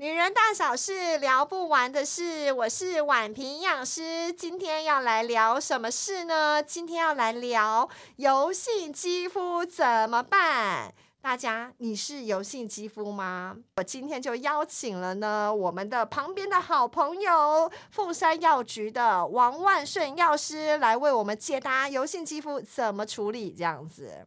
女人大小事聊不完的事，我是婉平营养师，今天要来聊什么事呢？今天要来聊油性肌肤怎么办？大家，你是油性肌肤吗？我今天就邀请了呢，我们的旁边的好朋友，凤山药局的王万顺药师来为我们解答油性肌肤怎么处理，这样子。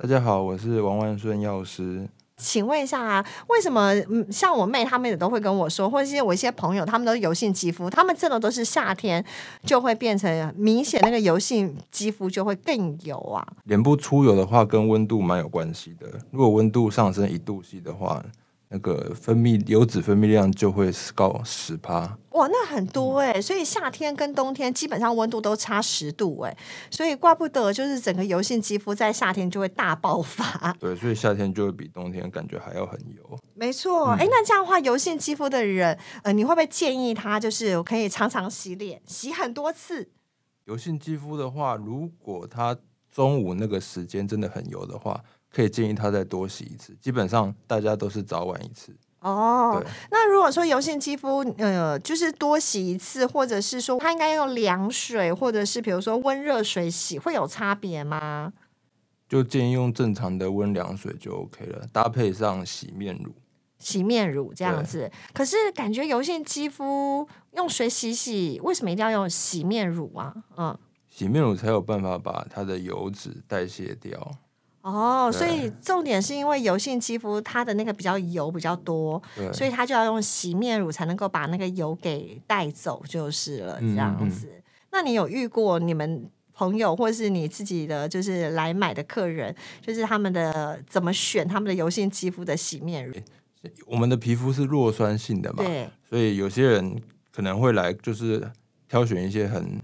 大家好，我是王万顺药师。请问一下，啊，为什么像我妹她们也都会跟我说，或者是我一些朋友，他们都是油性肌肤，他们真的都是夏天就会变成明显那个油性肌肤就会更油啊？脸部出油的话，跟温度蛮有关系的。如果温度上升一度 C 的话。那个分泌油脂分泌量就会高十趴，哇，那很多哎！所以夏天跟冬天基本上温度都差十度哎，所以怪不得就是整个油性肌肤在夏天就会大爆发。对，所以夏天就会比冬天感觉还要很油。没错，哎，那这样的话，油性肌肤的人，呃，你会不会建议他就是可以常常洗脸，洗很多次？油性肌肤的话，如果他中午那个时间真的很油的话。可以建议他再多洗一次。基本上大家都是早晚一次。哦，对。那如果说油性肌肤，呃，就是多洗一次，或者是说它应该用凉水，或者是比如说温热水洗，会有差别吗？就建议用正常的温凉水就 OK 了，搭配上洗面乳。洗面乳这样子，可是感觉油性肌肤用水洗洗，为什么一定要用洗面乳啊？嗯，洗面乳才有办法把它的油脂代谢掉。哦，所以重点是因为油性肌肤它的那个比较油比较多，所以它就要用洗面乳才能够把那个油给带走，就是了，这样子。那你有遇过你们朋友或是你自己的，就是来买的客人，就是他们的怎么选他们的油性肌肤的洗面乳？我们的皮肤是弱酸性的嘛，对，所以有些人可能会来就是挑选一些很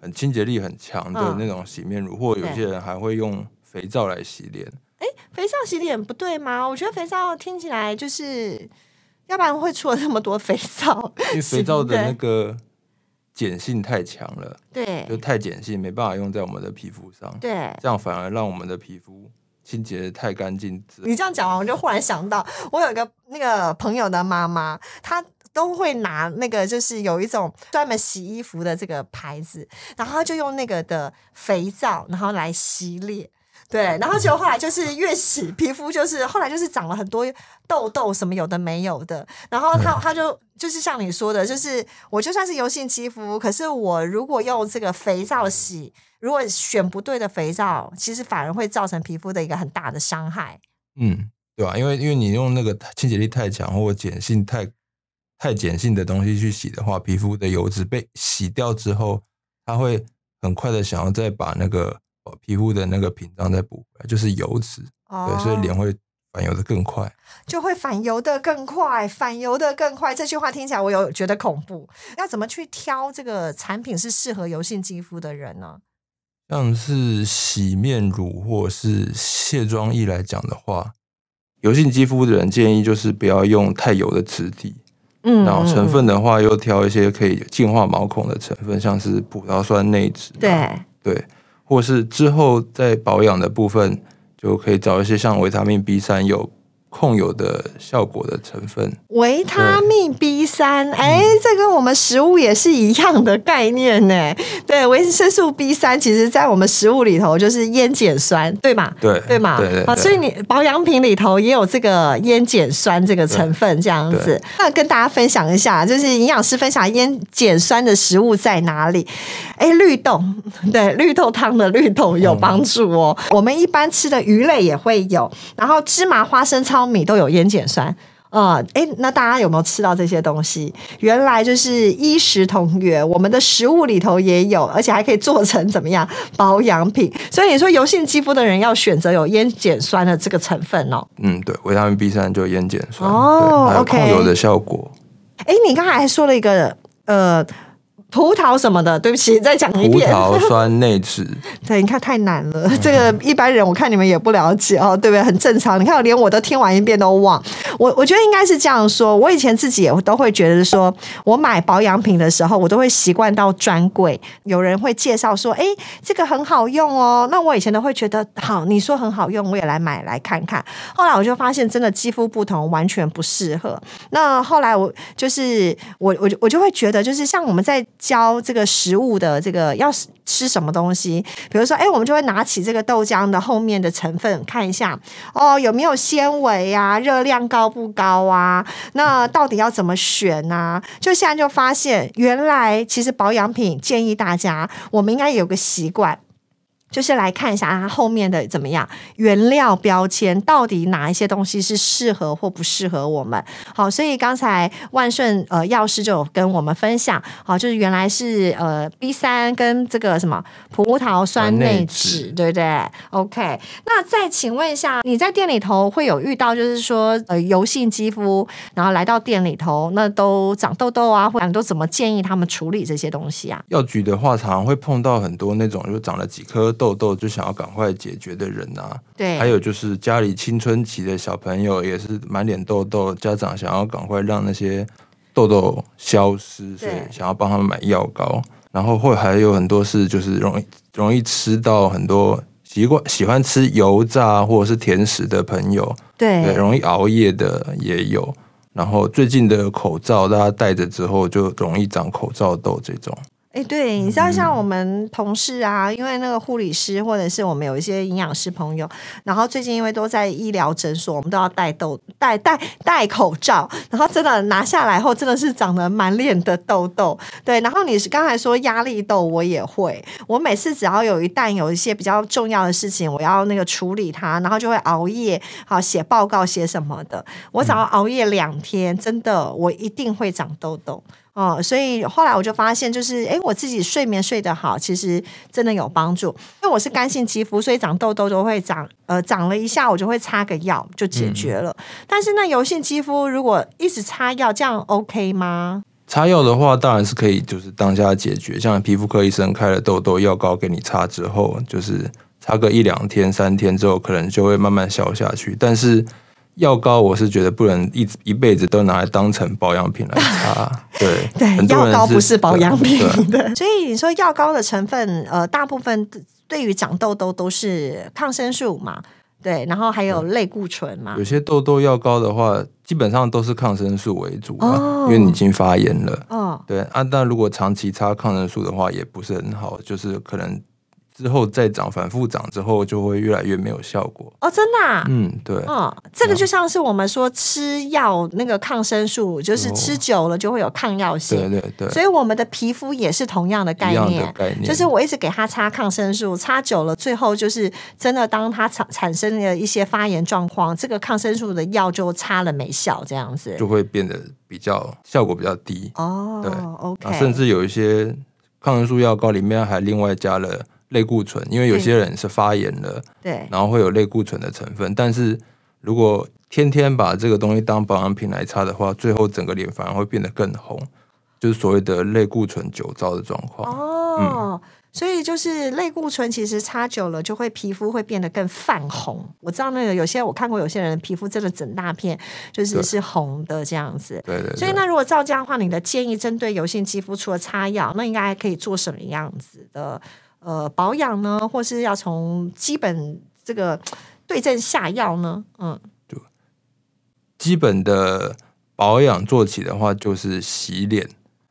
很清洁力很强的那种洗面乳，或有些人还会用。肥皂来洗脸，哎，肥皂洗脸不对吗？我觉得肥皂听起来就是要不然会出了那么多肥皂，因为肥皂的那个碱性太强了，对，就太碱性，没办法用在我们的皮肤上，对，这样反而让我们的皮肤清洁太干净。你这样讲完，我就忽然想到，我有一个那个朋友的妈妈，她都会拿那个就是有一种专门洗衣服的这个牌子，然后就用那个的肥皂，然后来洗脸。对，然后就后来就是越洗皮肤就是后来就是长了很多痘痘什么有的没有的，然后他他就就是像你说的，就是我就算是油性肌肤，可是我如果用这个肥皂洗，如果选不对的肥皂，其实反而会造成皮肤的一个很大的伤害。嗯，对吧？因为因为你用那个清洁力太强或碱性太太碱性的东西去洗的话，皮肤的油脂被洗掉之后，它会很快的想要再把那个。皮肤的那个屏障在补，就是油脂，对，所以脸会反油的更快，就会反油的更快，反油的更快。这句话听起来我有觉得恐怖。要怎么去挑这个产品是适合油性肌肤的人呢？像是洗面乳或是卸妆液来讲的话，油性肌肤的人建议就是不要用太油的质地，嗯，然后成分的话又挑一些可以净化毛孔的成分，像是葡萄酸内酯，对对。或是之后在保养的部分，就可以找一些像维他命 B 三有。控油的效果的成分，维他命 B 三，哎，这跟我们食物也是一样的概念呢。对，维生素 B 三，其实在我们食物里头就是烟碱酸，对吗？对，对嘛。啊，所以你保养品里头也有这个烟碱酸这个成分，这样子。那跟大家分享一下，就是营养师分享烟碱酸的食物在哪里？哎，绿豆，对，绿豆汤的绿豆有帮助哦。我们一般吃的鱼类也会有，然后芝麻、花生、草。糙米都有烟碱酸啊！哎，那大家有没有吃到这些东西？原来就是衣食同源，我们的食物里头也有，而且还可以做成怎么样保养品？所以你说油性肌肤的人要选择有烟碱酸的这个成分哦。嗯，对，维他命 B 三就有烟碱酸哦，还有控油的效果。哎，你刚才还说了一个呃。葡萄什么的，对不起，再讲一遍。葡萄酸内酯。对，你看太难了，这个一般人我看你们也不了解哦，对不对？很正常。你看我连我都听完一遍都忘。我我觉得应该是这样说。我以前自己也都会觉得，说我买保养品的时候，我都会习惯到专柜，有人会介绍说：“哎，这个很好用哦。”那我以前都会觉得好，你说很好用，我也来买来看看。后来我就发现，真的肌肤不同，完全不适合。那后来我就是我我我就会觉得，就是像我们在。教这个食物的这个要吃什么东西，比如说，哎，我们就会拿起这个豆浆的后面的成分看一下，哦，有没有纤维啊？热量高不高啊？那到底要怎么选啊？就现在就发现，原来其实保养品建议大家，我们应该有个习惯。就是来看一下它后面的怎么样，原料标签到底哪一些东西是适合或不适合我们？好，所以刚才万顺呃药师就有跟我们分享，好，就是原来是呃 B 三跟这个什么葡萄酸内酯，对不对？OK，那再请问一下，你在店里头会有遇到就是说呃油性肌肤，然后来到店里头那都长痘痘啊，或者都怎么建议他们处理这些东西啊？药局的话，常常会碰到很多那种就长了几颗。痘痘就想要赶快解决的人呐，对，还有就是家里青春期的小朋友也是满脸痘痘，家长想要赶快让那些痘痘消失，所以想要帮他们买药膏。然后会还有很多是就是容易容易吃到很多习惯喜欢吃油炸或者是甜食的朋友，对，容易熬夜的也有。然后最近的口罩大家戴着之后就容易长口罩痘这种。哎，对，你知道像我们同事啊，因为那个护理师或者是我们有一些营养师朋友，然后最近因为都在医疗诊所，我们都要戴痘戴戴戴口罩，然后真的拿下来后，真的是长得满脸的痘痘。对，然后你是刚才说压力痘，我也会。我每次只要有一旦有一些比较重要的事情，我要那个处理它，然后就会熬夜，好写报告写什么的。我只要熬夜两天，真的我一定会长痘痘。哦，所以后来我就发现，就是哎，我自己睡眠睡得好，其实真的有帮助。因为我是干性肌肤，所以长痘痘都会长，呃，长了一下我就会擦个药就解决了。但是那油性肌肤如果一直擦药，这样 OK 吗？擦药的话，当然是可以，就是当下解决。像皮肤科医生开了痘痘药膏给你擦之后，就是擦个一两天、三天之后，可能就会慢慢消下去。但是药膏我是觉得不能一一辈子都拿来当成保养品来擦，对 对，药膏不是保养品的，所以你说药膏的成分，呃，大部分对于长痘痘都是抗生素嘛，对，然后还有类固醇嘛。有些痘痘药膏的话，基本上都是抗生素为主，因为你已经发炎了，哦，对啊，但如果长期擦抗生素的话，也不是很好，就是可能。之后再长，反复长之后就会越来越没有效果哦，真的，嗯，对，啊。这个就像是我们说吃药那个抗生素，就是吃久了就会有抗药性，对对对，所以我们的皮肤也是同样的概念，就是我一直给它擦抗生素，擦久了，最后就是真的当它产产生了一些发炎状况，这个抗生素的药就擦了没效，这样子就会变得比较效果比较低哦，对，OK，甚至有一些抗生素药膏里面还另外加了。类固醇，因为有些人是发炎了，对，然后会有类固醇的成分。但是如果天天把这个东西当保养品来擦的话，最后整个脸反而会变得更红，就是所谓的类固醇久糟的状况哦。所以就是类固醇，其实擦久了就会皮肤会变得更泛红。我知道那个有些我看过，有些人皮肤真的整大片就是是红的这样子。对对。所以那如果照这样的话，你的建议针对油性肌肤，除了擦药，那应该还可以做什么样子的？呃，保养呢，或是要从基本这个对症下药呢？嗯，就基本的保养做起的话，就是洗脸，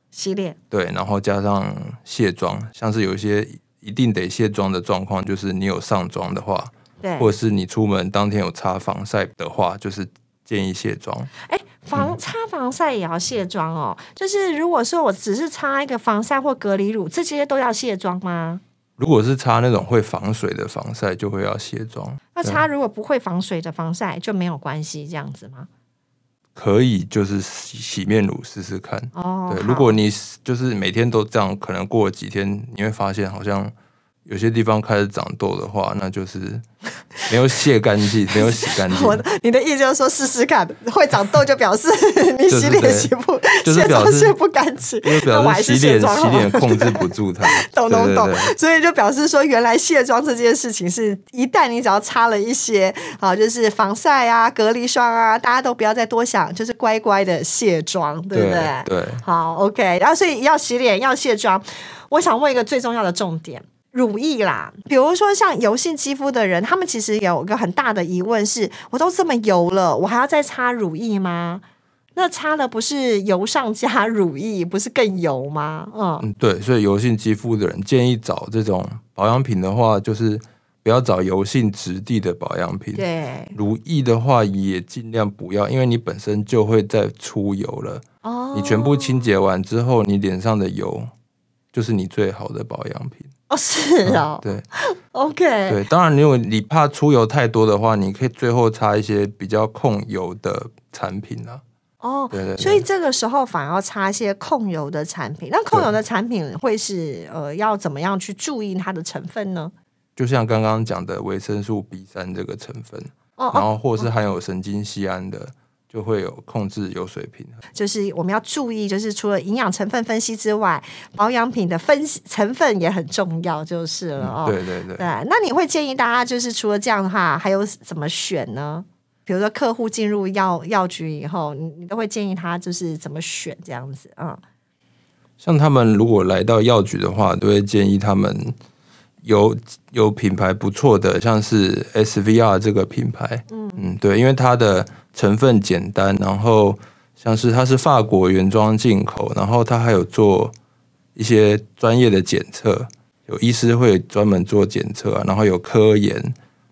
洗脸对，然后加上卸妆。像是有一些一定得卸妆的状况，就是你有上妆的话，对，或是你出门当天有擦防晒的话，就是建议卸妆。哎，防擦防晒也要卸妆哦。就是如果说我只是擦一个防晒或隔离乳，这些都要卸妆吗？如果是擦那种会防水的防晒，就会要卸妆。那擦如果不会防水的防晒就没有关系，这样子吗？可以，就是洗面乳试试看。哦，对，如果你就是每天都这样，可能过几天你会发现，好像有些地方开始长痘的话，那就是。没有卸干净，没有洗干净。我的，你的意思就是说，试试看，会长痘就表示 你洗脸洗不，卸妆卸不干净，那还是卸妆。洗脸控制不住它，懂懂懂。所以就表示说，原来卸妆这件事情是，一旦你只要擦了一些，好，就是防晒啊、隔离霜啊，大家都不要再多想，就是乖乖的卸妆，对不对？对。好，OK。然后，所以要洗脸，要卸妆。我想问一个最重要的重点。乳液啦，比如说像油性肌肤的人，他们其实有一个很大的疑问是：我都这么油了，我还要再擦乳液吗？那擦了不是油上加乳液，不是更油吗？嗯嗯，对，所以油性肌肤的人建议找这种保养品的话，就是不要找油性质地的保养品。对，乳液的话也尽量不要，因为你本身就会再出油了。哦，你全部清洁完之后，你脸上的油。就是你最好的保养品哦，是啊，对，OK，对，当然，如果你怕出油太多的话，你可以最后擦一些比较控油的产品啊。哦，对对，所以这个时候反而要擦一些控油的产品。那控油的产品会是呃，要怎么样去注意它的成分呢？就像刚刚讲的维生素 B 三这个成分，然后或是含有神经酰胺的。就会有控制有水平，就是我们要注意，就是除了营养成分分析之外，保养品的分成分也很重要，就是了哦。对对对，那你会建议大家，就是除了这样的话，还有怎么选呢？比如说客户进入药药局以后，你你都会建议他就是怎么选这样子啊？像他们如果来到药局的话，都会建议他们有有品牌不错的，像是 S V R 这个品牌，嗯嗯，对，因为它的。成分简单，然后像是它是法国原装进口，然后它还有做一些专业的检测，有医师会专门做检测，然后有科研，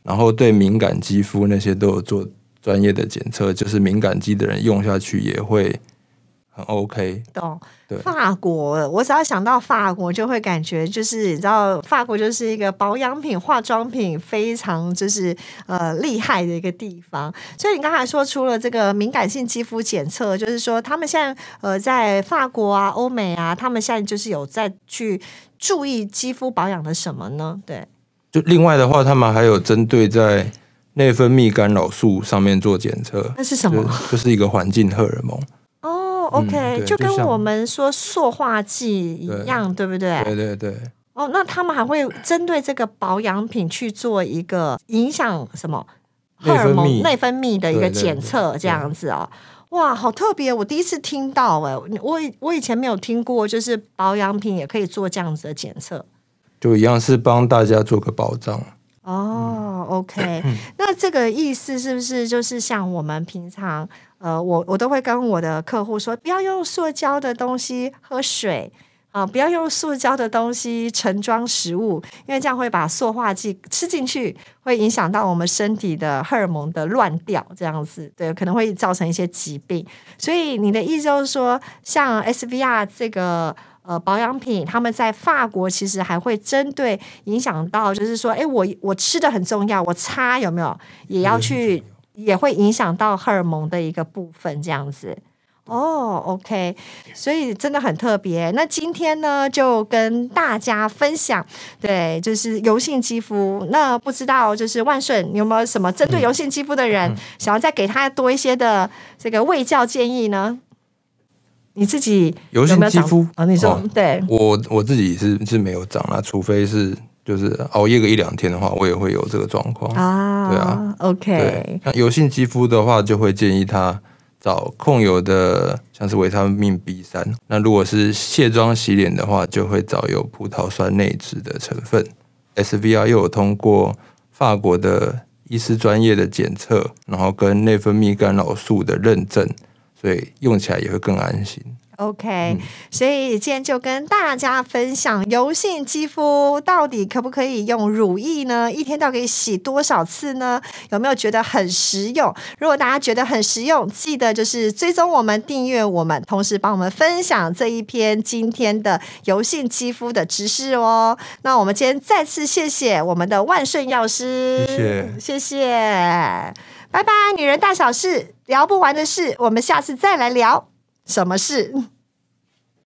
然后对敏感肌肤那些都有做专业的检测，就是敏感肌的人用下去也会。很 OK，懂。法国，我只要想到法国，就会感觉就是你知道，法国就是一个保养品、化妆品非常就是呃厉害的一个地方。所以你刚才说，除了这个敏感性肌肤检测，就是说他们现在呃在法国啊、欧美啊，他们现在就是有在去注意肌肤保养的什么呢？对，就另外的话，他们还有针对在内分泌干扰素上面做检测，那是什么？就是一个环境荷尔蒙。OK，就跟我们说塑化剂一样，对不对？对对对。哦，那他们还会针对这个保养品去做一个影响什么荷尔蒙内分泌的一个检测，这样子啊？哇，好特别！我第一次听到哎，我我以前没有听过，就是保养品也可以做这样子的检测，就一样是帮大家做个保障。哦，OK，那这个意思是不是就是像我们平常，呃，我我都会跟我的客户说，不要用塑胶的东西喝水啊，不要用塑胶的东西盛装食物，因为这样会把塑化剂吃进去，会影响到我们身体的荷尔蒙的乱掉，这样子，对，可能会造成一些疾病。所以你的意思就是说，像 s v r 这个。呃，保养品，他们在法国其实还会针对影响到，就是说，哎，我我吃的很重要，我擦有没有，也要去，也会影响到荷尔蒙的一个部分，这样子。哦，OK，所以真的很特别。那今天呢，就跟大家分享，对，就是油性肌肤。那不知道就是万顺，你有没有什么针对油性肌肤的人，想要再给他多一些的这个卫教建议呢？你自己油性肌肤啊？你说对，我我自己是是没有长啦。除非是就是熬夜个一两天的话，我也会有这个状况啊。对啊，OK。那油性肌肤的话，就会建议他找控油的，像是维他命 B 三。那如果是卸妆洗脸的话，就会找有葡萄酸内酯的成分。S V R 又有通过法国的医师专业的检测，然后跟内分泌干扰素的认证。所以用起来也会更安心。OK，所以今天就跟大家分享油性肌肤到底可不可以用乳液呢？一天到底洗多少次呢？有没有觉得很实用？如果大家觉得很实用，记得就是追踪我们、订阅我们，同时帮我们分享这一篇今天的油性肌肤的知识哦。那我们今天再次谢谢我们的万顺药师，谢谢，谢谢。拜拜，女人大小事聊不完的事，我们下次再来聊什么事。